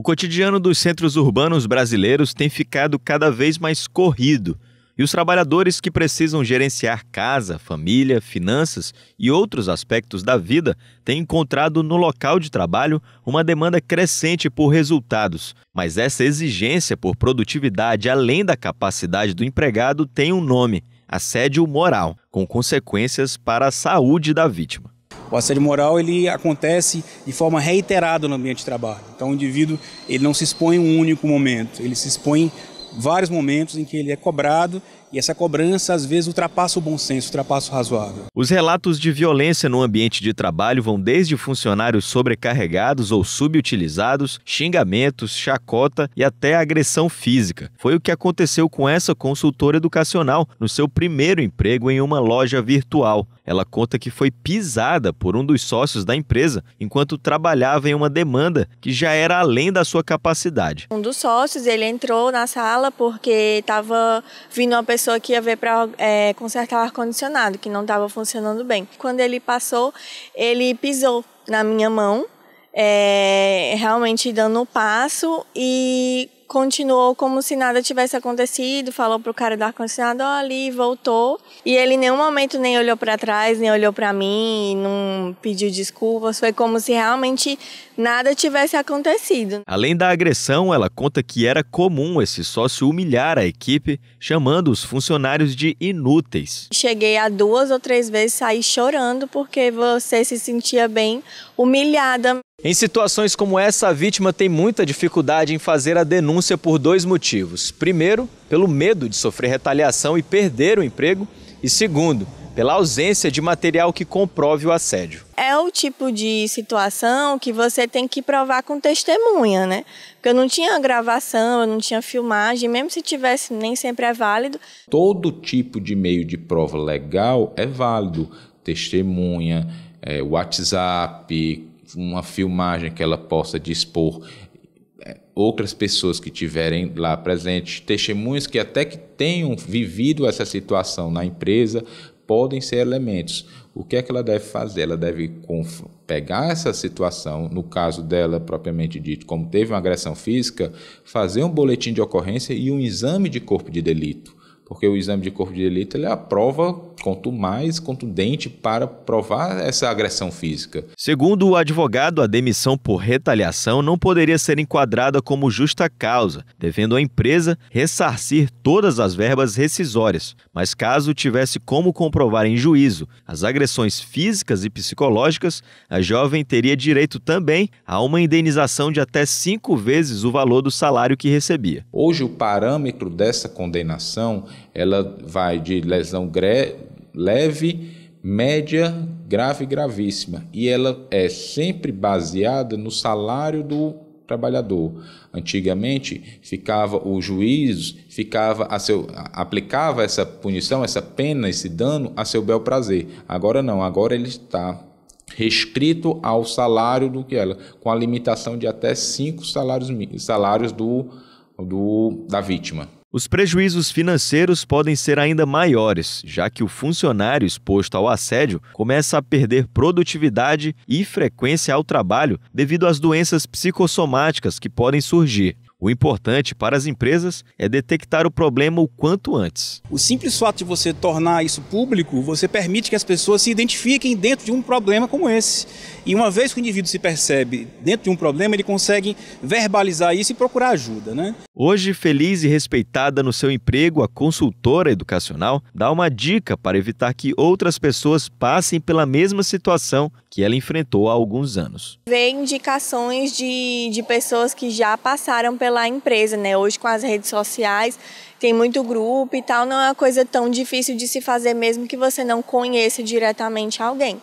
O cotidiano dos centros urbanos brasileiros tem ficado cada vez mais corrido, e os trabalhadores que precisam gerenciar casa, família, finanças e outros aspectos da vida têm encontrado no local de trabalho uma demanda crescente por resultados. Mas essa exigência por produtividade além da capacidade do empregado tem um nome: assédio moral, com consequências para a saúde da vítima. O assédio moral ele acontece de forma reiterada no ambiente de trabalho. Então o indivíduo ele não se expõe em um único momento, ele se expõe em vários momentos em que ele é cobrado e essa cobrança, às vezes, ultrapassa o bom senso, ultrapassa o razoável. Os relatos de violência no ambiente de trabalho vão desde funcionários sobrecarregados ou subutilizados, xingamentos, chacota e até agressão física. Foi o que aconteceu com essa consultora educacional no seu primeiro emprego em uma loja virtual. Ela conta que foi pisada por um dos sócios da empresa enquanto trabalhava em uma demanda que já era além da sua capacidade. Um dos sócios, ele entrou na sala porque estava vindo uma pessoa pessoa que ia ver para é, consertar o ar-condicionado, que não estava funcionando bem. Quando ele passou, ele pisou na minha mão, é, realmente dando um passo e continuou como se nada tivesse acontecido, falou pro cara do ar-condicionado, oh, ali, voltou. E ele em nenhum momento nem olhou para trás, nem olhou para mim, não pediu desculpas, foi como se realmente nada tivesse acontecido. Além da agressão, ela conta que era comum esse sócio humilhar a equipe, chamando os funcionários de inúteis. Cheguei a duas ou três vezes, sair chorando porque você se sentia bem humilhada. Em situações como essa, a vítima tem muita dificuldade em fazer a denúncia por dois motivos. Primeiro, pelo medo de sofrer retaliação e perder o emprego, e segundo, pela ausência de material que comprove o assédio. É o tipo de situação que você tem que provar com testemunha, né? Porque eu não tinha gravação, eu não tinha filmagem, mesmo se tivesse, nem sempre é válido. Todo tipo de meio de prova legal é válido: testemunha, é, WhatsApp, uma filmagem que ela possa dispor é, outras pessoas que tiverem lá presentes, testemunhas que até que tenham vivido essa situação na empresa, podem ser elementos. O que é que ela deve fazer? Ela deve pegar essa situação, no caso dela propriamente dito, como teve uma agressão física, fazer um boletim de ocorrência e um exame de corpo de delito porque o exame de corpo de delito ele prova, quanto mais contundente para provar essa agressão física. Segundo o advogado, a demissão por retaliação não poderia ser enquadrada como justa causa, devendo a empresa ressarcir todas as verbas rescisórias, mas caso tivesse como comprovar em juízo as agressões físicas e psicológicas, a jovem teria direito também a uma indenização de até cinco vezes o valor do salário que recebia. Hoje o parâmetro dessa condenação ela vai de lesão leve, média, grave e gravíssima. E ela é sempre baseada no salário do trabalhador. Antigamente ficava o juiz ficava a seu aplicava essa punição, essa pena, esse dano a seu bel prazer. Agora não, agora ele está restrito ao salário do que ela, com a limitação de até cinco salários salários do, do da vítima. Os prejuízos financeiros podem ser ainda maiores, já que o funcionário exposto ao assédio começa a perder produtividade e frequência ao trabalho devido às doenças psicossomáticas que podem surgir. O importante para as empresas é detectar o problema o quanto antes. O simples fato de você tornar isso público, você permite que as pessoas se identifiquem dentro de um problema como esse. E uma vez que o indivíduo se percebe dentro de um problema, ele consegue verbalizar isso e procurar ajuda. Né? Hoje, feliz e respeitada no seu emprego, a consultora educacional dá uma dica para evitar que outras pessoas passem pela mesma situação que ela enfrentou há alguns anos. Vem indicações de, de pessoas que já passaram pela modelar a empresa, né? Hoje com as redes sociais, tem muito grupo e tal, não é uma coisa tão difícil de se fazer mesmo que você não conheça diretamente alguém.